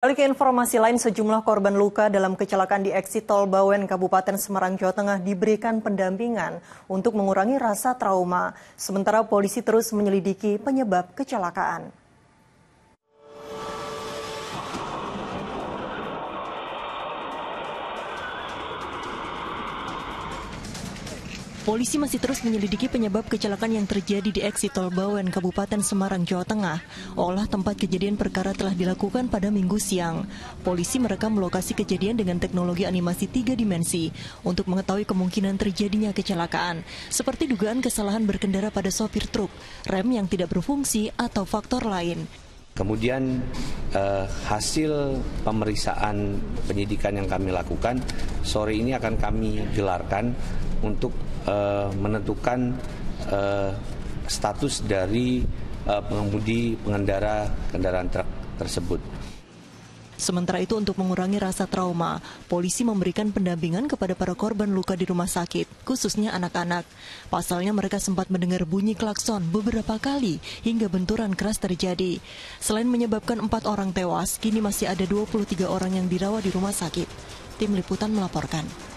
Kali ke informasi lain, sejumlah korban luka dalam kecelakaan di eksit tol Bawen, Kabupaten Semarang, Jawa Tengah diberikan pendampingan untuk mengurangi rasa trauma. Sementara polisi terus menyelidiki penyebab kecelakaan. Polisi masih terus menyelidiki penyebab kecelakaan yang terjadi di eksit tol Bawen, Kabupaten Semarang, Jawa Tengah. Olah tempat kejadian perkara telah dilakukan pada minggu siang. Polisi merekam lokasi kejadian dengan teknologi animasi tiga dimensi untuk mengetahui kemungkinan terjadinya kecelakaan, seperti dugaan kesalahan berkendara pada sopir truk, rem yang tidak berfungsi, atau faktor lain. Kemudian eh, hasil pemeriksaan penyidikan yang kami lakukan sore ini akan kami gelarkan untuk eh, menentukan eh, status dari eh, pengemudi pengendara kendaraan truk tersebut. Sementara itu untuk mengurangi rasa trauma, polisi memberikan pendampingan kepada para korban luka di rumah sakit, khususnya anak-anak. Pasalnya mereka sempat mendengar bunyi klakson beberapa kali hingga benturan keras terjadi. Selain menyebabkan empat orang tewas, kini masih ada 23 orang yang dirawat di rumah sakit. Tim Liputan melaporkan.